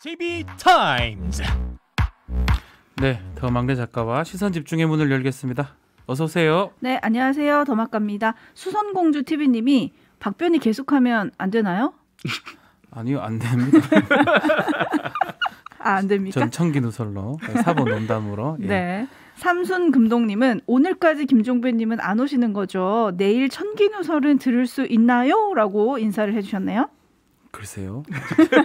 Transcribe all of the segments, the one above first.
TV 타임즈. 네, 더 막내 작가와 시선 집중의 문을 열겠습니다. 어서 오세요. 네, 안녕하세요. 더막갑니다. 수선공주 TV님이 박변이 계속하면 안 되나요? 아니요, 안 됩니다. 아, 안 됩니까? 전청기 누설로 사보 농담으로. 예. 네. 삼순 금동님은 오늘까지 김종배님은 안 오시는 거죠. 내일 천기 누설은 들을 수 있나요?라고 인사를 해주셨네요. 글쎄요.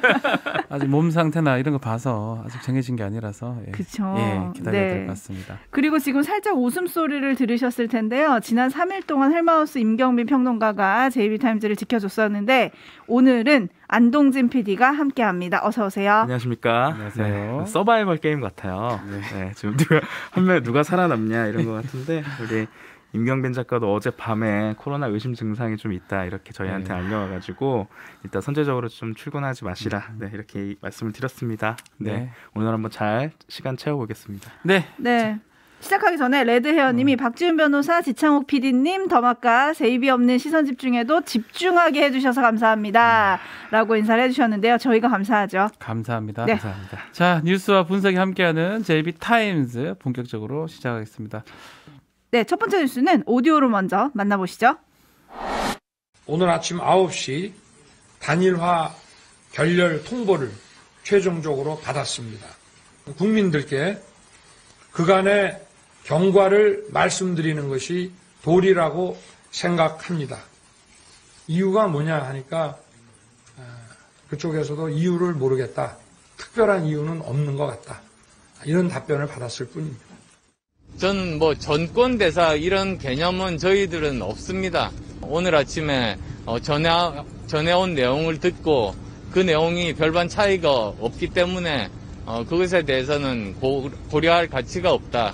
아직 몸 상태나 이런 거 봐서 아직 정해진 게 아니라서 예. 그쵸. 예, 기다려야 네. 될것 같습니다. 그리고 지금 살짝 웃음소리를 들으셨을 텐데요. 지난 3일 동안 헬마우스 임경빈 평론가가 JB타임즈를 지켜줬었는데 오늘은 안동진 PD가 함께합니다. 어서 오세요. 안녕하십니까. 안녕하세요. 네, 서바이벌 게임 같아요. 네, 네 지금 누가 한 명 누가 살아남냐 이런 것 같은데 우리 임경빈 작가도 어젯밤에 코로나 의심 증상이 좀 있다 이렇게 저희한테 네. 알려와가지고 일단 선제적으로 좀 출근하지 마시라 음. 네, 이렇게 말씀을 드렸습니다. 네, 네. 오늘 한번 잘 시간 채워보겠습니다. 네. 네. 시작하기 전에 레드헤어님이 음. 박지훈 변호사, 지창욱 PD님, 더마카 세입이 없는 시선 집중에도 집중하게 해주셔서 감사합니다.라고 음. 인사를 해주셨는데요. 저희가 감사하죠. 감사합니다. 네. 감사합니다. 자 뉴스와 분석이 함께하는 JB 타임즈 본격적으로 시작하겠습니다. 네, 첫 번째 뉴스는 오디오로 먼저 만나보시죠. 오늘 아침 9시 단일화 결렬 통보를 최종적으로 받았습니다. 국민들께 그간의 경과를 말씀드리는 것이 도리라고 생각합니다. 이유가 뭐냐 하니까 아, 그쪽에서도 이유를 모르겠다. 특별한 이유는 없는 것 같다. 이런 답변을 받았을 뿐입니다. 저는 뭐 전권 대사 이런 개념은 저희들은 없습니다. 오늘 아침에 어, 전해 전해온 내용을 듣고 그 내용이 별반 차이가 없기 때문에 어, 그것에 대해서는 고, 고려할 가치가 없다.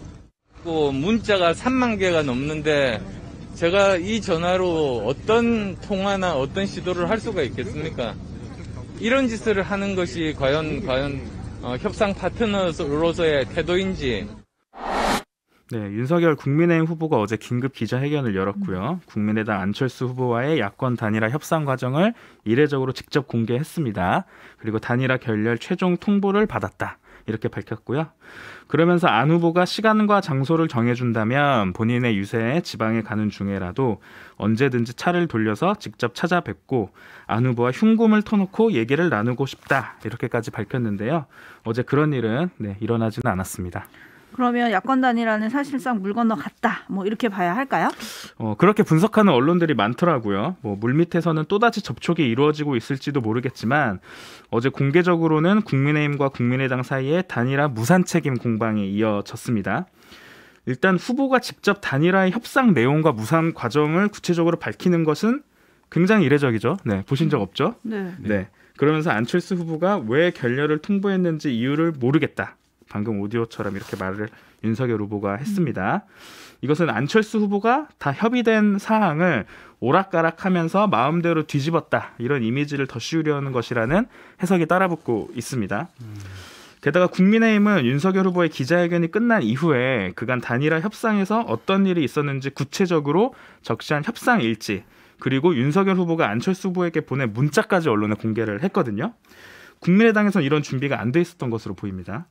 또 그 문자가 3만 개가 넘는데 제가 이 전화로 어떤 통화나 어떤 시도를 할 수가 있겠습니까? 이런 짓을 하는 것이 과연 과연 어, 협상 파트너로서의 태도인지 네, 윤석열 국민의힘 후보가 어제 긴급 기자회견을 열었고요. 음. 국민의당 안철수 후보와의 야권 단일화 협상 과정을 이례적으로 직접 공개했습니다. 그리고 단일화 결렬 최종 통보를 받았다. 이렇게 밝혔고요. 그러면서 안 후보가 시간과 장소를 정해준다면 본인의 유세에 지방에 가는 중에라도 언제든지 차를 돌려서 직접 찾아뵙고 안 후보와 흉금을 터놓고 얘기를 나누고 싶다 이렇게까지 밝혔는데요. 어제 그런 일은 네, 일어나지는 않았습니다. 그러면 야권 단일화는 사실상 물 건너 갔다. 뭐 이렇게 봐야 할까요? 어, 그렇게 분석하는 언론들이 많더라고요. 뭐 물밑에서는 또다시 접촉이 이루어지고 있을지도 모르겠지만 어제 공개적으로는 국민의힘과 국민의당 사이에 단일화 무산 책임 공방이 이어졌습니다. 일단 후보가 직접 단일화의 협상 내용과 무산 과정을 구체적으로 밝히는 것은 굉장히 이례적이죠. 네, 보신 적 없죠? 네. 네. 그러면서 안철수 후보가 왜 결렬을 통보했는지 이유를 모르겠다. 방금 오디오처럼 이렇게 말을 윤석열 후보가 했습니다. 음. 이것은 안철수 후보가 다 협의된 사항을 오락가락하면서 마음대로 뒤집었다 이런 이미지를 더 씌우려는 것이라는 해석이 따라붙고 있습니다. 음. 게다가 국민의힘은 윤석열 후보의 기자회견이 끝난 이후에 그간 단일화 협상에서 어떤 일이 있었는지 구체적으로 적시한 협상 일지 그리고 윤석열 후보가 안철수 후보에게 보낸 문자까지 언론에 공개를 했거든요. 국민의당에서는 이런 준비가 안 돼 있었던 것으로 보입니다.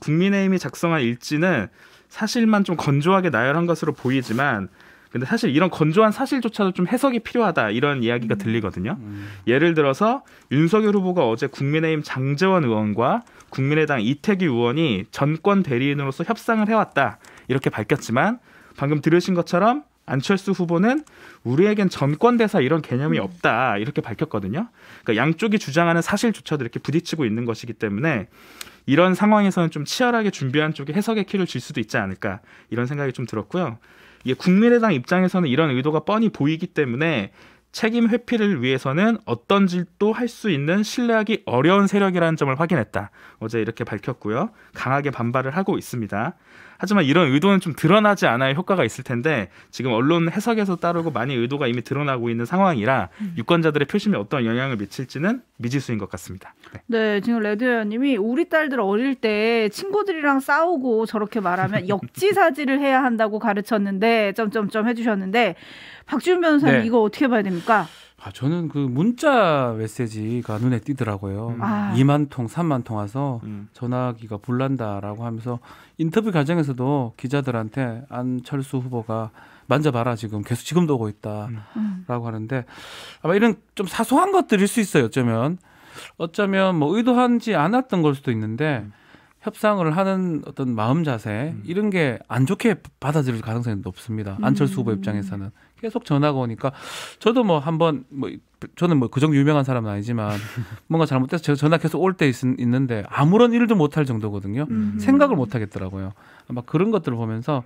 국민의힘이 작성한 일지는 사실만 좀 건조하게 나열한 것으로 보이지만 근데 사실 이런 건조한 사실조차도 좀 해석이 필요하다 이런 이야기가 음. 들리거든요. 음. 예를 들어서 윤석열 후보가 어제 국민의힘 장재원 의원과 국민의당 이태규 의원이 전권 대리인으로서 협상을 해왔다 이렇게 밝혔지만 방금 들으신 것처럼 안철수 후보는 우리에겐 전권 대사 이런 개념이 음. 없다 이렇게 밝혔거든요. 그러니까 양쪽이 주장하는 사실조차도 이렇게 부딪치고 있는 것이기 때문에 이런 상황에서는 좀 치열하게 준비한 쪽에 해석의 키를 질 수도 있지 않을까 이런 생각이 좀 들었고요. 이게 국민의당 입장에서는 이런 의도가 뻔히 보이기 때문에 책임 회피를 위해서는 어떤 질도 할 수 있는 신뢰하기 어려운 세력이라는 점을 확인했다. 어제 이렇게 밝혔고요. 강하게 반발을 하고 있습니다. 하지만 이런 의도는 좀 드러나지 않아야 효과가 있을 텐데 지금 언론 해석에서 따르고 많이 의도가 이미 드러나고 있는 상황이라 음. 유권자들의 표심에 어떤 영향을 미칠지는 미지수인 것 같습니다. 네, 네 지금 레드웨원님이 우리 딸들 어릴 때 친구들이랑 싸우고 저렇게 말하면 역지사지를 해야 한다고 가르쳤는데 점점점 해주셨는데 박지훈 변호사님 네. 이거 어떻게 봐야 됩니까? 아, 저는 그 문자 메시지가 눈에 띄더라고요. 음. 2만 아. 통, 3만 통 와서 음. 전화기가 불난다라고 하면서 인터뷰 과정에서도 기자들한테 안철수 후보가 만져봐라 지금 계속 지금도 오고 있다라고 음. 하는데 아마 이런 좀 사소한 것들일 수 있어요. 어쩌면 어쩌면 뭐 의도하지 않았던 걸 수도 있는데 음. 협상을 하는 어떤 마음 자세 음. 이런 게 안 좋게 받아들일 가능성이 높습니다. 안철수 후보 음. 입장에서는. 계속 전화가 오니까 저도 뭐 한번 뭐 저는 뭐 그 정도 유명한 사람은 아니지만 뭔가 잘못돼서 제가 전화 계속 올 때 있는데 아무런 일도 못할 정도거든요. 음 생각을 못 하겠더라고요. 아마 그런 것들을 보면서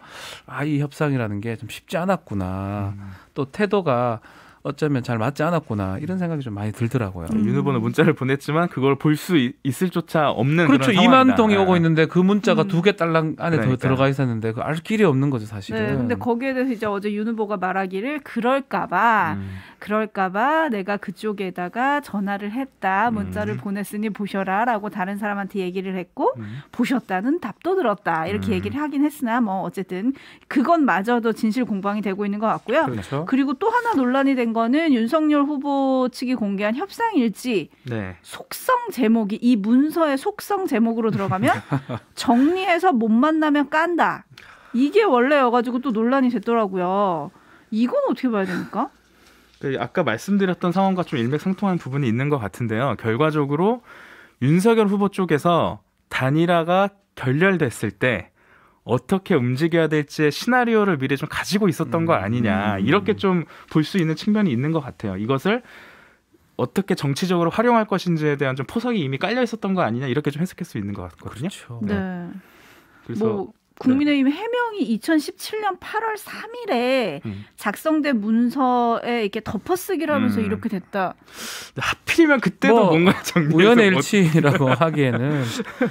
아 이 협상이라는 게 좀 쉽지 않았구나. 음. 또 태도가 어쩌면 잘 맞지 않았구나 이런 생각이 좀 많이 들더라고요. 음. 윤 후보는 문자를 보냈지만 그걸 볼 수 있을조차 없는 그렇죠. 그런 이 2만 통이 오고 네. 있는데 그 문자가 음. 두개 딸랑 안에 그 들어가 있었는데 그알 길이 없는 거죠 사실은. 네, 근데 거기에 대해서 이제 어제 윤 후보가 말하기를 그럴까봐 음. 그럴까봐 내가 그쪽에다가 전화를 했다 음. 문자를 보냈으니 보셔라라고 다른 사람한테 얘기를 했고 음. 보셨다는 답도 들었다 이렇게 음. 얘기를 하긴 했으나 뭐 어쨌든 그건 마저도 진실 공방이 되고 있는 것 같고요. 그렇죠. 그리고 또 하나 논란이 된있 거는 윤석열 후보 측이 공개한 협상일지 네. 속성 제목이 이 문서의 속성 제목으로 들어가면 정리해서 못 만나면 깐다. 이게 원래여가지고 또 논란이 됐더라고요. 이건 어떻게 봐야 됩니까? 그 아까 말씀드렸던 상황과 좀 일맥상통한 부분이 있는 것 같은데요. 결과적으로 윤석열 후보 쪽에서 단일화가 결렬됐을 때 어떻게 움직여야 될지 시나리오를 미리 좀 가지고 있었던 음. 거 아니냐 이렇게 좀 볼 수 있는 측면이 있는 것 같아요. 이것을 어떻게 정치적으로 활용할 것인지에 대한 좀 포석이 이미 깔려 있었던 거 아니냐 이렇게 좀 해석할 수 있는 것 같거든요. 그렇죠. 네. 네. 그래서 뭐 국민의힘 해명이 2017년 8월 3일에 음. 작성된 문서에 이렇게 덮어쓰기라면서 음. 이렇게 됐다. 하필이면 그때도 뭐 뭔가 우연의 일치라고 뭐. 하기에는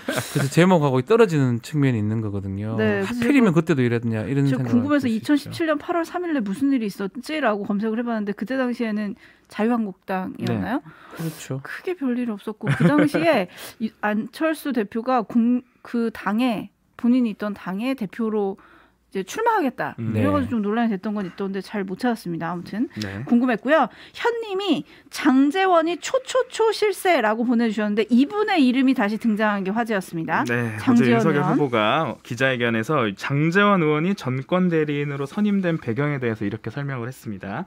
그래서 제목하고 떨어지는 측면이 있는 거거든요. 네, 하필이면 그때도 이랬냐 이런 생각. 궁금해서 2017년 8월 3일에 무슨 일이 있었지라고 검색을 해봤는데 그때 당시에는 자유한국당이었나요? 네, 그렇죠. 크게 별일 없었고 그 당시에 안철수 대표가 공, 그 당에 본인이 있던 당의 대표로 이제 출마하겠다. 음, 네. 이래가지고 논란이 됐던 건 있던데 잘 못 찾았습니다. 아무튼 네. 궁금했고요. 현님이 장재원이 초초초 실세라고 보내주셨는데 이분의 이름이 다시 등장한 게 화제였습니다. 네, 장재원 윤석열 후보가 기자회견에서 장재원 의원이 전권 대리인으로 선임된 배경에 대해서 이렇게 설명을 했습니다.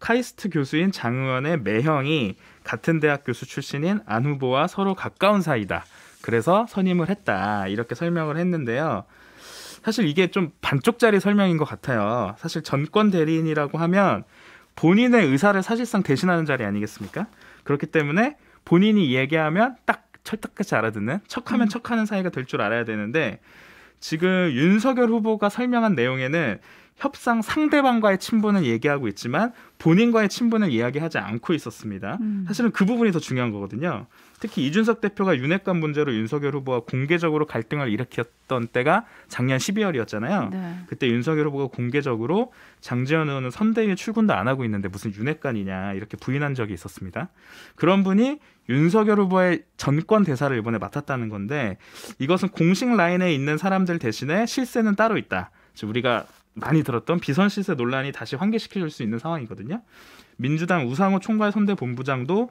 카이스트 교수인 장 의원의 매형이 같은 대학 교수 출신인 안 후보와 서로 가까운 사이다. 그래서 선임을 했다 이렇게 설명을 했는데요. 사실 이게 좀 반쪽짜리 설명인 것 같아요. 사실 전권 대리인이라고 하면 본인의 의사를 사실상 대신하는 자리 아니겠습니까? 그렇기 때문에 본인이 얘기하면 딱 철딱같이 알아듣는 척하면 음. 척하는 사이가 될 줄 알아야 되는데 지금 윤석열 후보가 설명한 내용에는 협상 상대방과의 친분을 얘기하고 있지만 본인과의 친분을 이야기하지 않고 있었습니다. 음. 사실은 그 부분이 더 중요한 거거든요. 특히 이준석 대표가 윤핵관 문제로 윤석열 후보와 공개적으로 갈등을 일으켰던 때가 작년 12월이었잖아요. 네. 그때 윤석열 후보가 공개적으로 장재현 의원은 선대위에 출근도 안 하고 있는데 무슨 윤핵관이냐 이렇게 부인한 적이 있었습니다. 그런 분이 윤석열 후보의 전권 대사를 이번에 맡았다는 건데 이것은 공식 라인에 있는 사람들 대신에 실세는 따로 있다. 즉 우리가 많이 들었던 비선 실세 논란이 다시 환기시켜줄 수 있는 상황이거든요. 민주당 우상호 총괄 선대본부장도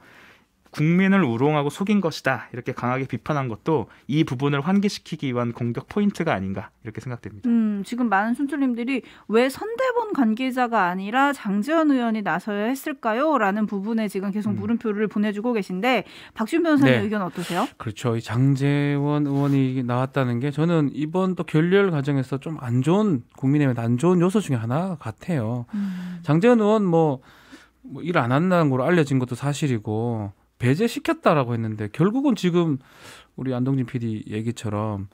국민을 우롱하고 속인 것이다 이렇게 강하게 비판한 것도 이 부분을 환기시키기 위한 공격 포인트가 아닌가 이렇게 생각됩니다. 음, 지금 많은 순철님들이 왜 선대본 관계자가 아니라 장재현 의원이 나서야 했을까요?라는 부분에 지금 계속 음. 물음표를 음. 보내주고 계신데 박준 변호사님 네. 의견 어떠세요? 그렇죠. 이 장재원 의원이 나왔다는 게 저는 이번 또 결렬 과정에서 좀 안 좋은 국민의힘 안 좋은 요소 중에 하나 같아요. 음. 장재현 의원 뭐뭐일 안 한다는 걸로 알려진 것도 사실이고 배제시켰다라고 했는데 결국은 지금 우리 안동진 PD 얘기처럼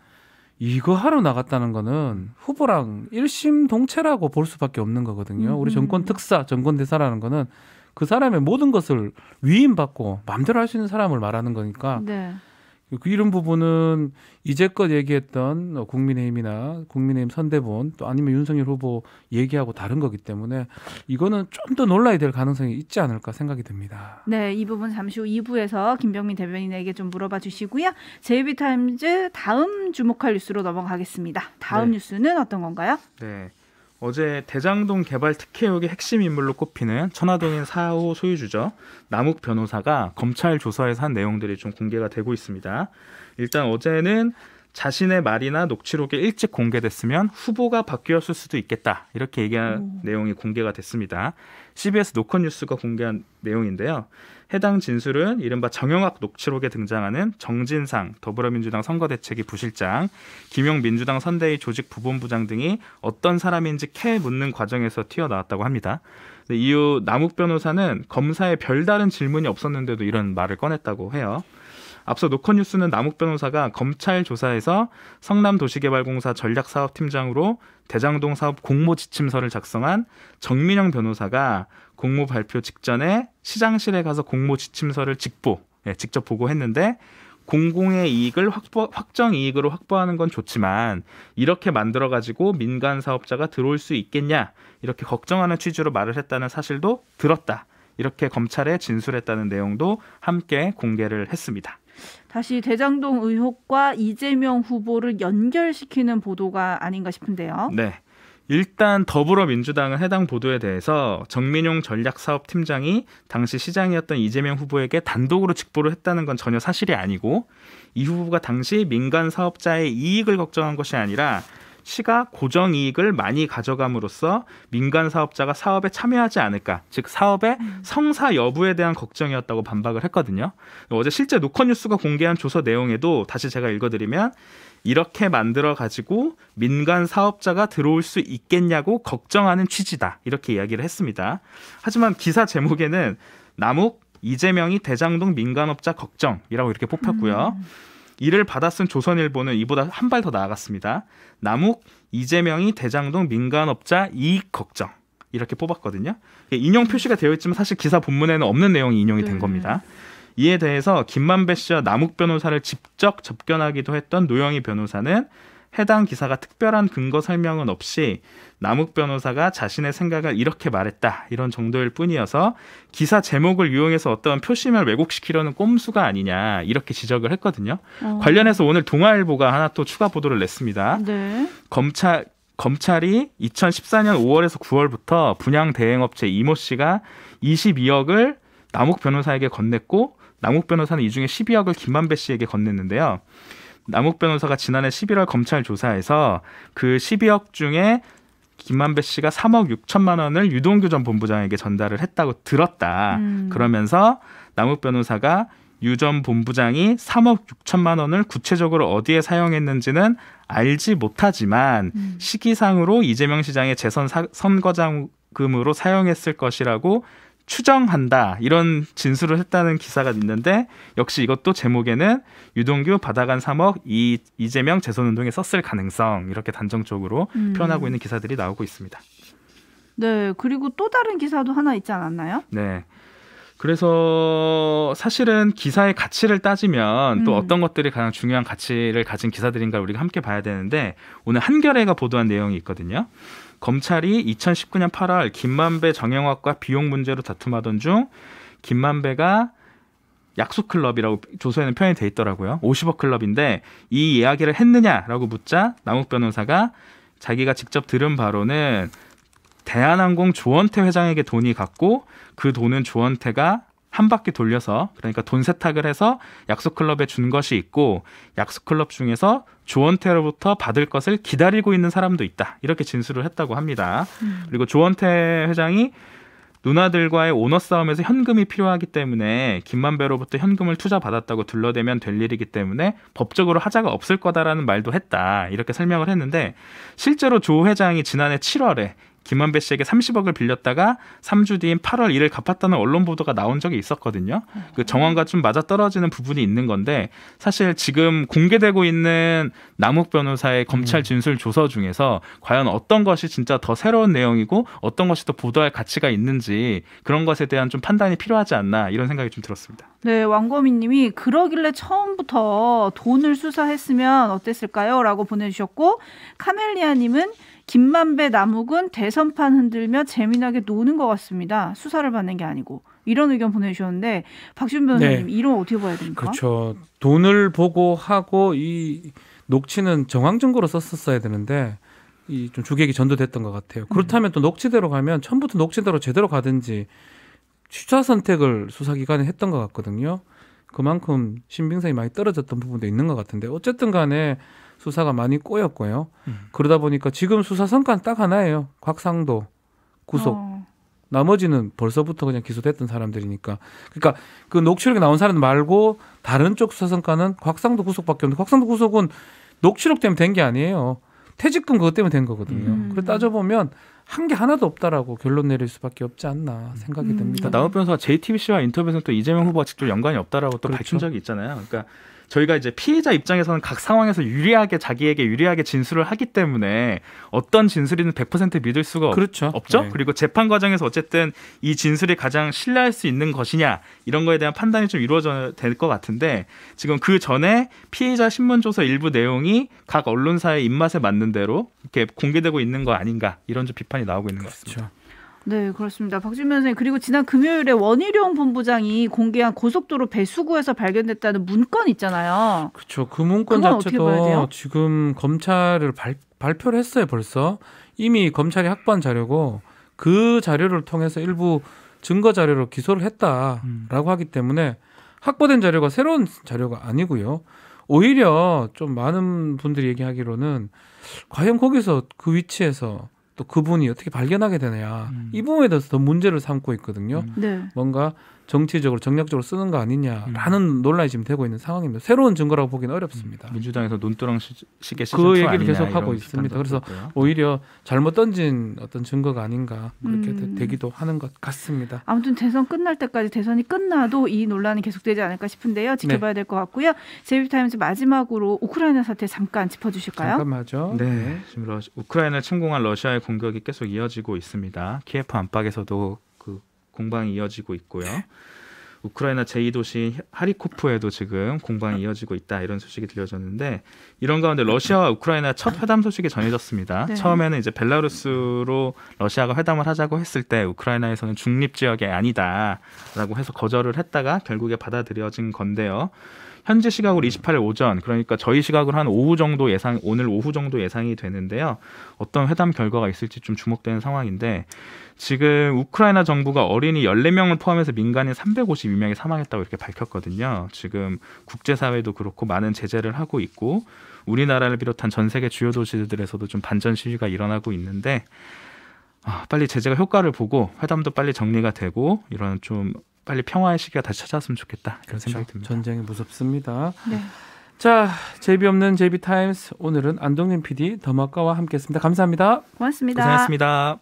이거 하러 나갔다는 거는 후보랑 일심 동체라고 볼 수밖에 없는 거거든요. 우리 정권 음, 음. 특사, 정권 대사라는 거는 그 사람의 모든 것을 위임받고 마음대로 할 수 있는 사람을 말하는 거니까 네. 그 이런 부분은 이제껏 얘기했던 국민의힘이나 국민의힘 선대본 또 아니면 윤석열 후보 얘기하고 다른 거기 때문에 이거는 좀더 논란이 될 가능성이 있지 않을까 생각이 듭니다. 네, 이 부분 잠시 후 2부에서 김병민 대변인에게 좀 물어봐 주시고요. 제이타임즈 다음 주목할 뉴스로 넘어가겠습니다. 다음 네. 뉴스는 어떤 건가요? 네. 어제 대장동 개발 특혜 의혹의 핵심 인물로 꼽히는 천화동인 사호 소유주죠. 남욱 변호사가 검찰 조사에서 한 내용들이 좀 공개가 되고 있습니다. 일단 어제는 자신의 말이나 녹취록이 일찍 공개됐으면 후보가 바뀌었을 수도 있겠다. 이렇게 얘기한 음. 내용이 공개가 됐습니다. CBS 노컷뉴스가 공개한 내용인데요. 해당 진술은 이른바 정영학 녹취록에 등장하는 정진상 더불어민주당 선거대책위 부실장, 김용 민주당 선대위 조직 부본부장 등이 어떤 사람인지 캐 묻는 과정에서 튀어나왔다고 합니다. 이후 남욱 변호사는 검사에 별다른 질문이 없었는데도 이런 말을 꺼냈다고 해요. 앞서 노컷뉴스는 남욱 변호사가 검찰 조사에서 성남도시개발공사 전략사업팀장으로 대장동 사업 공모 지침서를 작성한 정민영 변호사가 공모 발표 직전에 시장실에 가서 공모 지침서를 직보, 예, 직접 보고했는데 공공의 이익을 확보, 확정 이익으로 확보하는 건 좋지만 이렇게 만들어 가지고 민간 사업자가 들어올 수 있겠냐 이렇게 걱정하는 취지로 말을 했다는 사실도 들었다 이렇게 검찰에 진술했다는 내용도 함께 공개를 했습니다. 다시 대장동 의혹과 이재명 후보를 연결시키는 보도가 아닌가 싶은데요. 네. 일단 더불어민주당은 해당 보도에 대해서 정민용 전략사업팀장이 당시 시장이었던 이재명 후보에게 단독으로 직보를 했다는 건 전혀 사실이 아니고 이 후보가 당시 민간 사업자의 이익을 걱정한 것이 아니라 시가 고정 이익을 많이 가져감으로써 민간 사업자가 사업에 참여하지 않을까, 즉 사업의 음. 성사 여부에 대한 걱정이었다고 반박을 했거든요. 어제 실제 노컷뉴스가 공개한 조서 내용에도 다시 제가 읽어드리면 이렇게 만들어 가지고 민간 사업자가 들어올 수 있겠냐고 걱정하는 취지다 이렇게 이야기를 했습니다. 하지만 기사 제목에는 남욱 이재명이 대장동 민간업자 걱정이라고 이렇게 음. 뽑혔고요. 음. 이를 받아쓴 조선일보는 이보다 한 발 더 나아갔습니다. 남욱, 이재명이 대장동 민간업자 이익 걱정. 이렇게 뽑았거든요. 인용 표시가 되어 있지만 사실 기사 본문에는 없는 내용이 인용이 된 네. 겁니다. 이에 대해서 김만배 씨와 남욱 변호사를 직접 접견하기도 했던 노영희 변호사는 해당 기사가 특별한 근거 설명은 없이 남욱 변호사가 자신의 생각을 이렇게 말했다 이런 정도일 뿐이어서 기사 제목을 이용해서 어떤 표심을 왜곡시키려는 꼼수가 아니냐 이렇게 지적을 했거든요. 어. 관련해서 오늘 동아일보가 하나 또 추가 보도를 냈습니다. 네. 검찰 검찰이 2014년 5월에서 9월부터 분양 대행업체 이모 씨가 22억을 남욱 변호사에게 건넸고 남욱 변호사는 이 중에 12억을 김만배 씨에게 건넸는데요. 남욱 변호사가 지난해 11월 검찰 조사에서 그 12억 중에 김만배 씨가 3억 6천만 원을 유동규 전 본부장에게 전달을 했다고 들었다. 음. 그러면서 남욱 변호사가 유 전 본부장이 3억 6천만 원을 구체적으로 어디에 사용했는지는 알지 못하지만 음. 시기상으로 이재명 시장의 재선 사, 선거장금으로 사용했을 것이라고 추정한다 이런 진술을 했다는 기사가 있는데 역시 이것도 제목에는 유동규 바다간 3억 이 이재명 재선운동에 썼을 가능성 이렇게 단정적으로 음. 표현하고 있는 기사들이 나오고 있습니다. 네, 그리고 또 다른 기사도 하나 있지 않았나요? 네. 그래서 사실은 기사의 가치를 따지면 또 음. 어떤 것들이 가장 중요한 가치를 가진 기사들인가 우리가 함께 봐야 되는데 오늘 한겨레가 보도한 내용이 있거든요. 검찰이 2019년 8월 김만배 정영학과 비용 문제로 다툼하던 중 김만배가 약속 클럽이라고 조서에는 표현이 돼 있더라고요. 50억 클럽인데 이 이야기를 했느냐라고 묻자 남욱 변호사가 자기가 직접 들은 바로는 대한항공 조원태 회장에게 돈이 갔고 그 돈은 조원태가 한 바퀴 돌려서 그러니까 돈 세탁을 해서 약수클럽에 준 것이 있고 약수클럽 중에서 조원태로부터 받을 것을 기다리고 있는 사람도 있다 이렇게 진술을 했다고 합니다. 음. 그리고 조원태 회장이 누나들과의 오너 싸움에서 현금이 필요하기 때문에 김만배로부터 현금을 투자 받았다고 둘러대면 될 일이기 때문에 법적으로 하자가 없을 거다라는 말도 했다 이렇게 설명을 했는데 실제로 조 회장이 지난해 7월에 김한배 씨에게 30억을 빌렸다가 3주 뒤인 8월 1일 갚았다는 언론 보도가 나온 적이 있었거든요. 그 정황과 좀 맞아 떨어지는 부분이 있는 건데 사실 지금 공개되고 있는 남욱 변호사의 검찰 음. 진술 조서 중에서 과연 어떤 것이 진짜 더 새로운 내용이고 어떤 것이 더 보도할 가치가 있는지 그런 것에 대한 좀 판단이 필요하지 않나 이런 생각이 좀 들었습니다. 네, 왕거미님이 그러길래 처음부터 돈을 수사했으면 어땠을까요? 라고 보내주셨고 카멜리아님은 김만배 남욱은 대선판 흔들며 재미나게 노는 것 같습니다. 수사를 받는 게 아니고 이런 의견 보내주셨는데 박준 변호사님 네. 이런 어떻게 봐야 됩니까? 그렇죠. 돈을 보고 하고 이 녹취는 정황 증거로 썼었어야 되는데 이 좀 주객이 전도됐던 것 같아요. 음. 그렇다면 또 녹취대로 가면 처음부터 녹취대로 제대로 가든지 취사 선택을 수사기관에 했던 것 같거든요. 그만큼 신빙성이 많이 떨어졌던 부분도 있는 것 같은데 어쨌든 간에 수사가 많이 꼬였고요. 음. 그러다 보니까 지금 수사 성과는 딱 하나예요. 곽상도 구속. 어. 나머지는 벌써부터 그냥 기소됐던 사람들이니까. 그러니까 그 녹취록에 나온 사람 말고 다른 쪽 수사 성과는 곽상도 구속밖에 없는데 곽상도 구속은 녹취록 때문에 된 게 아니에요. 퇴직금 그것 때문에 된 거거든요. 음. 그걸 따져보면 한 게 하나도 없다라고 결론 내릴 수밖에 없지 않나 생각이 음. 듭니다. 나우 변호사가 JTBC와 인터뷰에서 또 이재명 후보와 직접 연관이 없다라고 또 그렇죠. 밝힌 적이 있잖아요. 그러니까 저희가 이제 피해자 입장에서는 각 상황에서 유리하게 자기에게 유리하게 진술을 하기 때문에 어떤 진술이든 100% 믿을 수가 그렇죠. 없죠. 네. 그리고 재판 과정에서 어쨌든 이 진술이 가장 신뢰할 수 있는 것이냐 이런 거에 대한 판단이 좀 이루어져 될것 같은데 지금 그 전에 피해자 신문 조서 일부 내용이 각 언론사의 입맛에 맞는 대로 이렇게 공개되고 있는 거 아닌가 이런 좀 비판이 나오고 있는 것 그렇죠. 같습니다. 그렇죠. 네, 그렇습니다. 박준면 선생님, 그리고 지난 금요일에 원희룡 본부장이 공개한 고속도로 배수구에서 발견됐다는 문건 있잖아요. 그렇죠. 그 문건 자체도 지금 검찰을 발, 발표를 했어요, 벌써. 이미 검찰이 확보한 자료고 그 자료를 통해서 일부 증거 자료로 기소를 했다라고 음. 하기 때문에 확보된 자료가 새로운 자료가 아니고요. 오히려 좀 많은 분들이 얘기하기로는 과연 거기서 그 위치에서 또 그분이 어떻게 발견하게 되느냐 음. 이 부분에 대해서 더 문제를 삼고 있거든요. 음. 네. 뭔가 정치적으로 정략적으로 쓰는 거 아니냐라는 음. 논란이 지금 되고 있는 상황입니다. 새로운 증거라고 보기는 어렵습니다. 음. 민주당에서 논두렁 시계 그 얘기를 계속 하고 있습니다. 그래서 있고요. 네. 오히려 잘못 던진 어떤 증거가 아닌가 그렇게 음. 되, 기도 하는 것 같습니다. 아무튼 대선 끝날 때까지 대선이 끝나도 이 논란이 계속되지 않을까 싶은데요. 지켜봐야 네. 될것 같고요. 제이비타임즈 마지막으로 우크라이나 사태 잠깐 짚어주실까요? 잠깐만요. 네. 네, 지금 러시, 우크라이나 침공한 러시아의 공격이 계속 이어지고 있습니다. 키예프 안팎에서도 공방이 이어지고 있고요. 우크라이나 제2도시 하리코프에도 지금 공방이 이어지고 있다 이런 소식이 들려졌는데 이런 가운데 러시아와 우크라이나 첫 회담 소식이 전해졌습니다. 네. 처음에는 이제 벨라루스로 러시아가 회담을 하자고 했을 때 우크라이나에서는 중립 지역이 아니다라고 해서 거절을 했다가 결국에 받아들여진 건데요. 현재 시각으로 28일 오전 그러니까 저희 시각으로 한 오후 정도 예상 오늘 오후 정도 예상이 되는데요. 어떤 회담 결과가 있을지 좀 주목되는 상황인데 지금 우크라이나 정부가 어린이 14명을 포함해서 민간인 352명이 사망했다고 이렇게 밝혔거든요. 지금 국제사회도 그렇고 많은 제재를 하고 있고 우리나라를 비롯한 전 세계 주요 도시들에서도 좀 반전 시위가 일어나고 있는데 아, 빨리 제재가 효과를 보고 회담도 빨리 정리가 되고 이런 좀 빨리 평화의 시기가 다시 찾아왔으면 좋겠다 이런 그렇죠. 생각이 듭니다. 전쟁이 무섭습니다. 네. 자, 제비없는 제비타임스 오늘은 안동민 PD 더마카와 함께했습니다. 감사합니다. 고맙습니다. 고생하셨습니다.